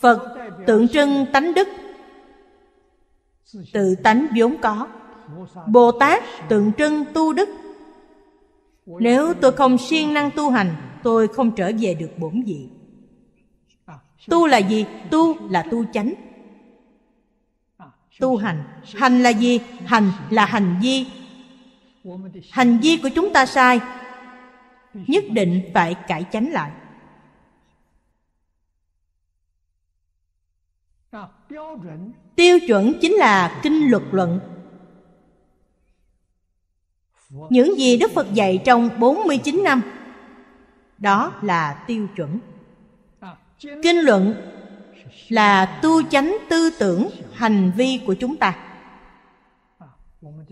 phật tượng trưng tánh đức tự tánh vốn có bồ tát tượng trưng tu đức nếu tôi không siêng năng tu hành tôi không trở về được bổn vị tu là gì tu là tu chánh tu hành hành là gì hành là hành vi hành vi của chúng ta sai nhất định phải cải chánh lại tiêu chuẩn chính là kinh luật luận những gì đức phật dạy trong 49 năm đó là tiêu chuẩn kinh luận là tu chánh tư tưởng hành vi của chúng ta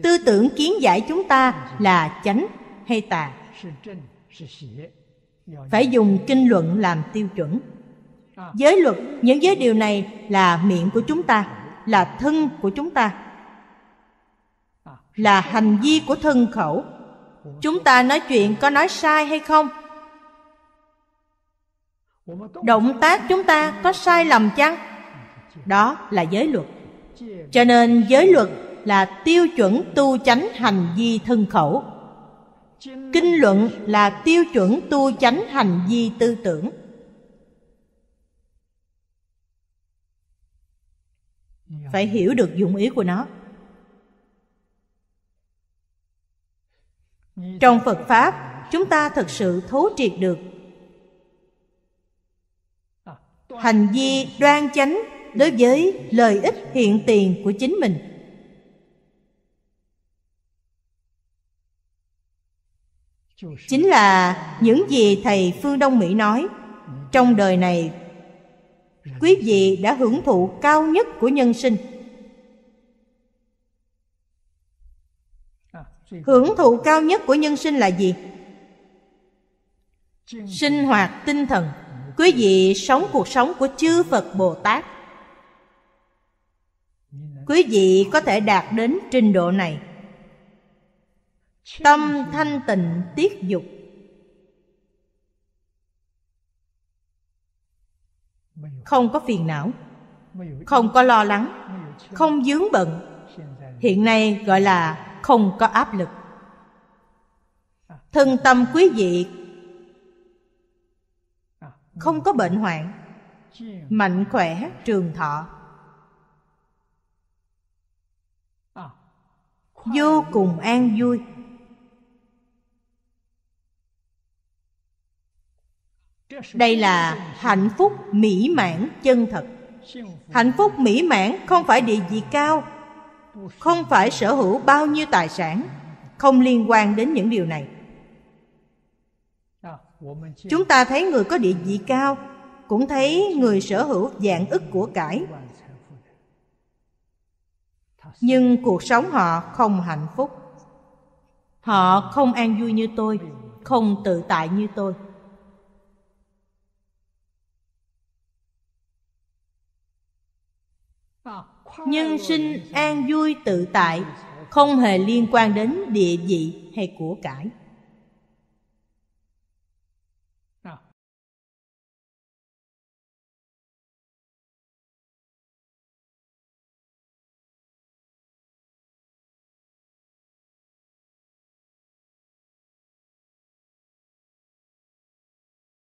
tư tưởng kiến giải chúng ta là chánh hay tà phải dùng kinh luận làm tiêu chuẩn Ờ. giới luật những giới điều này là miệng của chúng ta là thân của chúng ta ờ. là hành vi của thân khẩu chúng ta nói chuyện có nói sai hay không động tác chúng ta có sai lầm chăng đó là giới luật cho nên giới luật là tiêu chuẩn tu chánh hành vi thân khẩu kinh luận là tiêu chuẩn tu chánh hành vi tư tưởng Dạ. phải hiểu được dụng ý của nó dạ. trong phật pháp chúng ta thật sự thấu triệt được à, hành vi đoan chánh đối với lợi ích hiện tiền của chính mình chính là những gì thầy phương đông mỹ nói ừ. trong đời này quý vị đã hưởng thụ cao nhất của nhân sinh hưởng thụ cao nhất của nhân sinh là gì sinh hoạt tinh thần quý vị sống cuộc sống của chư phật bồ tát quý vị có thể đạt đến trình độ này tâm thanh tịnh tiết dục không có phiền não không có lo lắng không dướng bận hiện nay gọi là không có áp lực thân tâm quý vị không có bệnh hoạn mạnh khỏe trường thọ vô cùng an vui đây là hạnh phúc mỹ mãn chân thật hạnh phúc mỹ mãn không phải địa vị cao không phải sở hữu bao nhiêu tài sản không liên quan đến những điều này chúng ta thấy người có địa vị cao cũng thấy người sở hữu dạng ức của cải nhưng cuộc sống họ không hạnh phúc họ không an vui như tôi không tự tại như tôi nhân sinh an vui tự tại không hề liên quan đến địa vị hay của cải